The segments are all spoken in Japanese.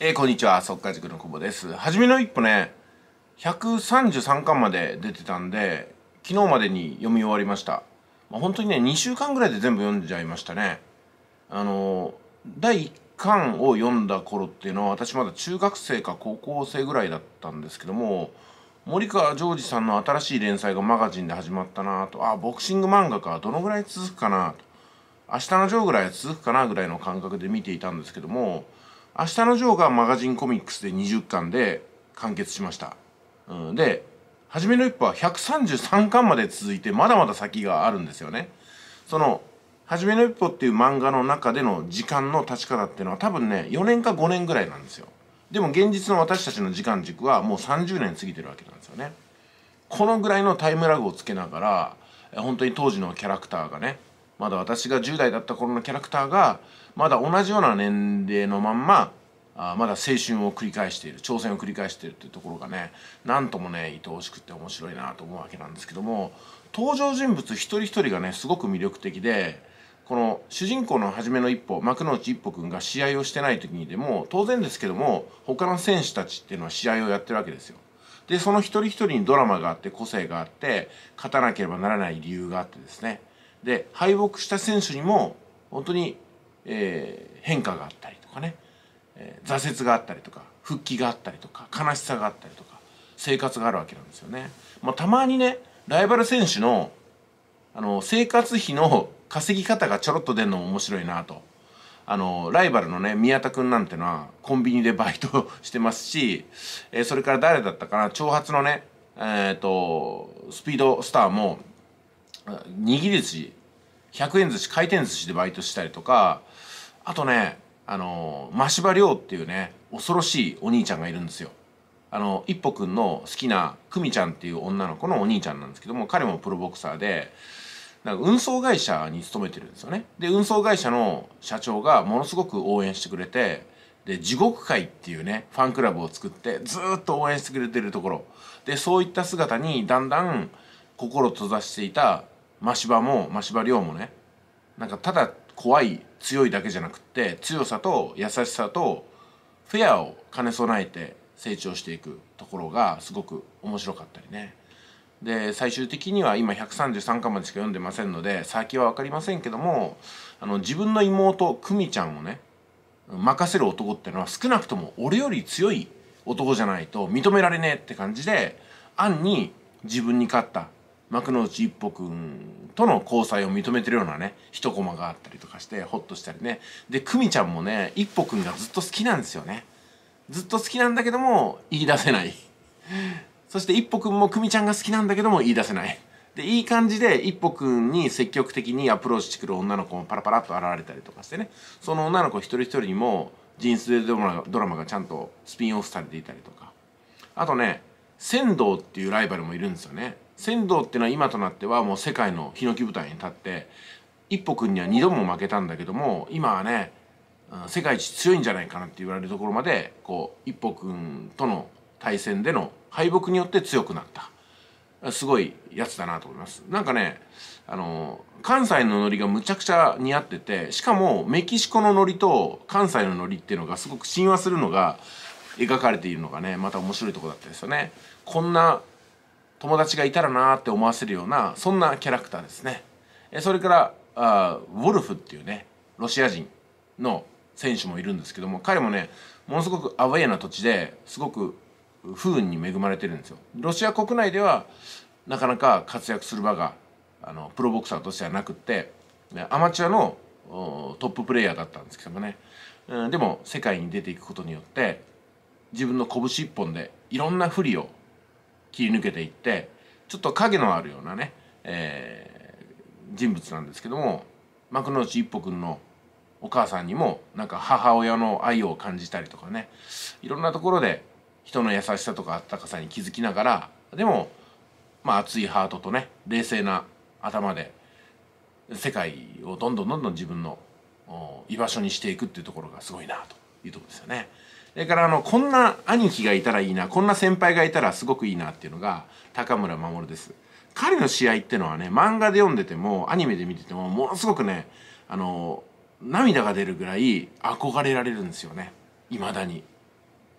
えー、こんにちは、速化塾の久保です。はじめの一歩ね、133巻まで出てたんで、昨日までに読み終わりました。まあ、本当にね、2週間ぐらいで全部読んじゃいましたね。あのー、第1巻を読んだ頃っていうのは、私まだ中学生か高校生ぐらいだったんですけども、森川ジョージさんの新しい連載がマガジンで始まったなと、あ、ボクシング漫画か、どのぐらい続くかなと、明日のジョーぐらい続くかなぐらいの感覚で見ていたんですけども、明日のジョーがマガジンコミックスで20巻で完結しました。うん、で、初めの一歩は133巻まで続いてまだまだ先があるんですよね。その、初めの一歩っていう漫画の中での時間の立ち方っていうのは多分ね、4年か5年ぐらいなんですよ。でも現実の私たちの時間軸はもう30年過ぎてるわけなんですよね。このぐらいのタイムラグをつけながら、本当に当時のキャラクターがね、まだ私が10代だった頃のキャラクターがまだ同じような年齢のまんまあまだ青春を繰り返している挑戦を繰り返しているっていうところがね何ともね愛おしくて面白いなと思うわけなんですけども登場人物一人一人がねすごく魅力的でこの主人公の初めの一歩幕内一歩くんが試合をしてない時にでも当然ですけども他の選手たちっていうのは試合をやってるわけですよ。でその一人一人にドラマがあって個性があって勝たなければならない理由があってですねで敗北した選手にも本当に、えー、変化があったりとかね、えー、挫折があったりとか復帰があったりとか悲しさがあったりとか生活があるわけなんですよね。まあ、たまにねライバル選手のあの生活費の稼ぎ方がちょろっと出るのも面白いなと。あのライバルのね宮田君なんてのはコンビニでバイトしてますし、えー、それから誰だったかな長髪のねえっ、ー、とスピードスターも握り寿司100円寿司回転寿司でバイトしたりとかあとねあの真柴亮っていうね恐ろしいお兄ちゃんがいるんですよ。あの一歩くんの好きな久美ちゃんっていう女の子のお兄ちゃんなんですけども彼もプロボクサーでなんか運送会社に勤めてるんですよね。で運送会社の社長がものすごく応援してくれてで地獄会っていうねファンクラブを作ってずっと応援してくれてるところでそういった姿にだんだん心閉ざしていた真柴も真柴亮もねなんかただ怖い強いだけじゃなくって強さと優しさとフェアを兼ね備えて成長していくところがすごく面白かったりねで最終的には今133巻までしか読んでませんので先は分かりませんけどもあの自分の妹久美ちゃんをね任せる男っていうのは少なくとも俺より強い男じゃないと認められねえって感じで暗に自分に勝った幕の内一歩んとの交際を認めてるようなね一コマがあったりとかしてほっとしたりねで久美ちゃんもね一歩くんがずっと好きなんですよねずっと好きなんだけども言い出せないそして一歩くんも久美ちゃんが好きなんだけども言い出せないでいい感じで一歩くんに積極的にアプローチしてくる女の子もパラパラっと現れたりとかしてねその女の子一人一人にも人生ドラマがちゃんとスピンオフされていたりとかあとね仙道っていうライバルもいるんですよね仙道っていうのは今となってはもう世界のヒノキ舞台に立って一歩君には2度も負けたんだけども今はね世界一強いんじゃないかなって言われるところまでこう一歩君との対戦での敗北によって強くなったすごいやつだなと思いますなんかねあの関西のノリがむちゃくちゃ似合っててしかもメキシコのノリと関西のノリっていうのがすごく親和するのが描かれているのがねまた面白いとこだったですよねこんな友達がいたらなって思わせるようなそんなキャラクターですねそれからあウォルフっていうねロシア人の選手もいるんですけども彼もねものすごくアウェーな土地ですごく不運に恵まれてるんですよロシア国内ではなかなか活躍する場があのプロボクサーとしてはなくってアマチュアのトッププレイヤーだったんですけどもね、うん、でも世界に出ていくことによって自分の拳一本でいろんな不利を切り抜けていってちょっと影のあるようなね、えー、人物なんですけども幕内一歩くんのお母さんにもなんか母親の愛を感じたりとかねいろんなところで人の優しさとか温かさに気づきながらでも、まあ、熱いハートとね冷静な頭で世界をどんどんどんどん自分の居場所にしていくっていうところがすごいなというとこですよね。それからあのこんな兄貴がいたらいいなこんな先輩がいたらすごくいいなっていうのが高村守です彼の試合ってのはね漫画で読んでてもアニメで見ててもものすごくねあの涙が出るぐらい憧れられるんですよねいまだに。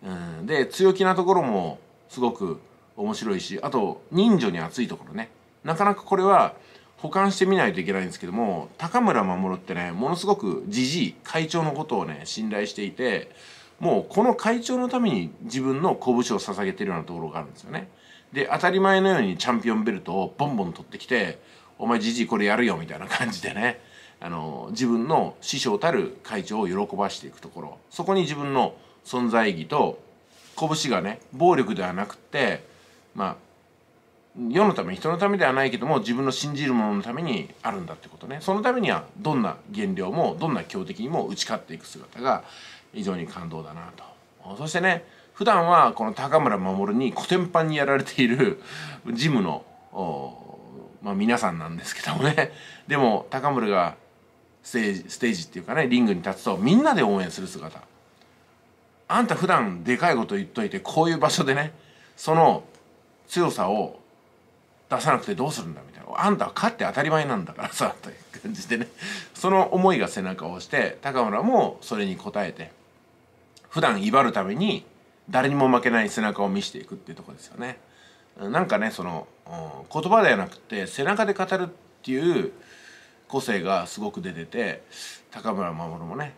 うん、で強気なところもすごく面白いしあと人情に熱いところねなかなかこれは保管してみないといけないんですけども高村守ってねものすごくじじい会長のことをね信頼していてもうこの会長のために自分の拳を捧げてるようなところがあるんですよね。で、当たり前のようにチャンピオンベルトをボンボン取ってきて、お前じじいこれやるよみたいな感じでね、あの、自分の師匠たる会長を喜ばしていくところ、そこに自分の存在意義と、拳がね、暴力ではなくって、まあ、世のため人のためではないけども自分の信じるもののためにあるんだってことねそのためにはどんな減量もどんな強敵にも打ち勝っていく姿が非常に感動だなとそしてね普段はこの高村守に古典版にやられている ジムの、まあ、皆さんなんですけどもねでも高村がステージステージっていうかねリングに立つとみんなで応援する姿あんた普段でかいこと言っといてこういう場所でねその強さを出さなくてどうするんだみたいなあんたは勝って当たり前なんだからさという感じでねその思いが背中を押して高村もそれに応えて普段威張るために誰にも負けない背中を見せていくっていうとこですよね。なんかねその言葉ではなくて背中で語るっていう個性がすごく出てて高村守もね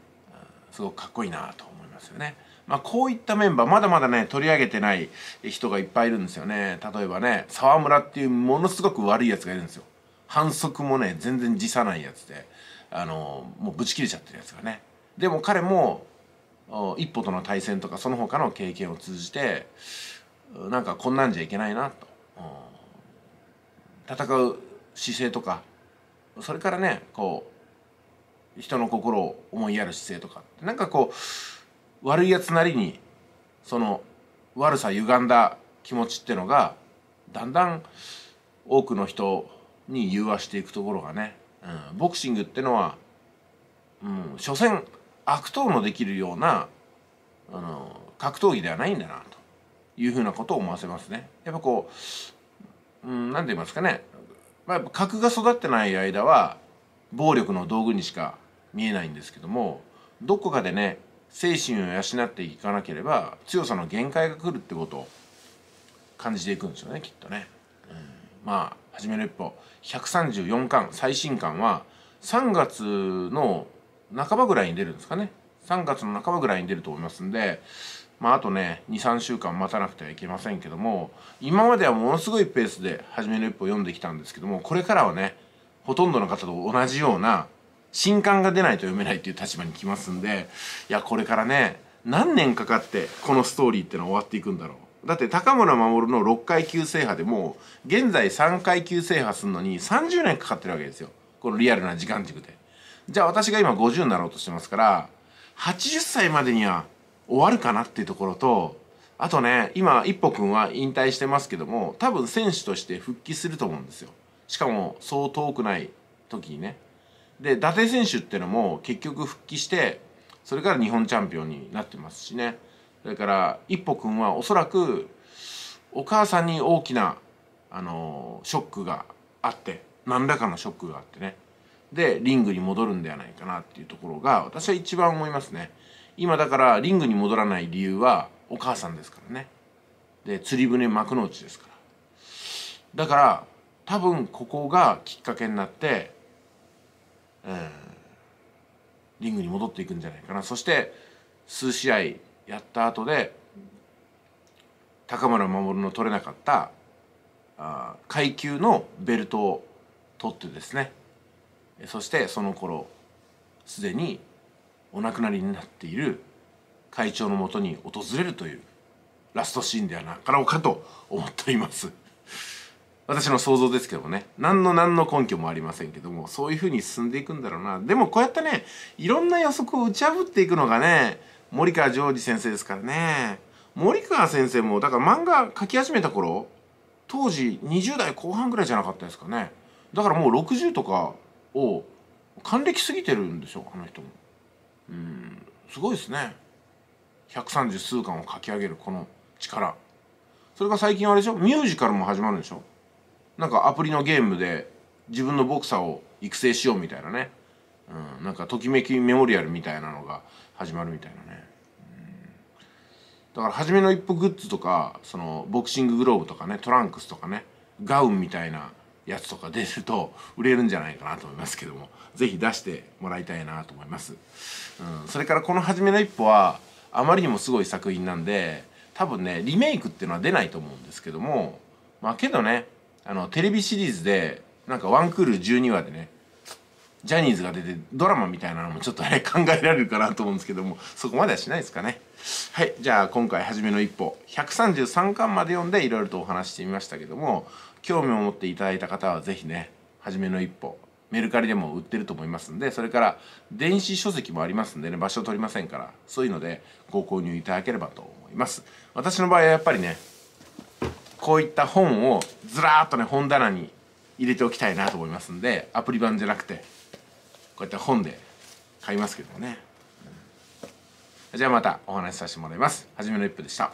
すごくかっこいいなと思いますよね。まあ、こういったメンバーまだまだね取り上げてない人がいっぱいいるんですよね例えばね沢村っていうものすごく悪いやつがいるんですよ反則もね全然辞さないやつであのもうぶち切れちゃってるやつがねでも彼も一歩との対戦とかその他の経験を通じてなんかこんなんじゃいけないなと、戦う姿勢とかそれからねこう人の心を思いやる姿勢とかなんかこう悪いやつなりにその悪さ歪んだ気持ちってのがだんだん多くの人に融和していくところがね、うん、ボクシングってのは、うん、所詮悪党のできるようなあの格闘技ではないんだなというふうなことを思わせますね。やっぱこう何、うん、なんて言いますかね、まあ、やっぱ格が育ってない間は暴力の道具にしか見えないんですけどもどこかでね精神を養っていかなければ強さの限界が来るってことを感じていくんですよねきっとね。うん、まあ初めの一歩134巻最新巻は3月の半ばぐらいに出るんですかね3月の半ばぐらいに出ると思いますんでまああとね23週間待たなくてはいけませんけども今まではものすごいペースで初めの一歩を読んできたんですけどもこれからはねほとんどの方と同じような新刊が出ないと読めないっていう立場に来ますんでいやこれからね何年かかってこのストーリーってのは終わっていくんだろうだって高村守の6階級制覇でも現在3階級制覇するのに30年かかってるわけですよこのリアルな時間軸でじゃあ私が今50になろうとしてますから80歳までには終わるかなっていうところとあとね今一歩くんは引退してますけども多分選手として復帰すると思うんですよしかもそう遠くない時にねで伊達選手ってのも結局復帰してそれから日本チャンピオンになってますしねそれから一歩くんはおそらくお母さんに大きなあのショックがあって何らかのショックがあってねでリングに戻るんではないかなっていうところが私は一番思いますね今だからリングに戻らない理由はお母さんですからねで釣り船幕の内ですからだから多分ここがきっかけになって、うん、リングに戻っていくんじゃないかなそして数試合やった後で高村守の取れなかったあ階級のベルトを取ってですねそしてその頃すでにお亡くなりになっている会長のもとに訪れるというラストシーンではなかろうかと思っています 私の想像ですけどもね何の何の根拠もありませんけどもそういうふうに進んでいくんだろうなでもこうやってねいろんな予測を打ち破っていくのがね森川ジ二先生ですからね森川先生もだから漫画描き始めた頃当時20代後半ぐらいじゃなかったですかねだからもう60とかを還暦すぎてるんでしょあの人もうんすごいですね130数巻を書き上げるこの力それが最近あれでしょミュージカルも始まるんでしょなんかアプリのゲームで自分のボクサーを育成しようみたいなね、うん、なんかときめきメモリアルみたいなのが始まるみたいなね、うん、だから初めの一歩グッズとかそのボクシンググローブとかねトランクスとかねガウンみたいなやつとか出ると売れるんじゃないかなと思いますけども是非出してもらいたいなと思います、うん、それからこの初めの一歩はあまりにもすごい作品なんで多分ねリメイクっていうのは出ないと思うんですけどもまあけどねあのテレビシリーズでなんかワンクール12話でねジャニーズが出てドラマみたいなのもちょっとね考えられるかなと思うんですけどもそこまではしないですかねはいじゃあ今回初めの一歩133巻まで読んでいろいろとお話してみましたけども興味を持っていただいた方は是非ね初めの一歩メルカリでも売ってると思いますんでそれから電子書籍もありますんでね場所取りませんからそういうのでご購入いただければと思います私の場合はやっぱりねこういった本をずらーっとね本棚に入れておきたいなと思いますんでアプリ版じゃなくてこういった本で買いますけどもね、うん、じゃあまたお話しさせてもらいますはじめの一歩でした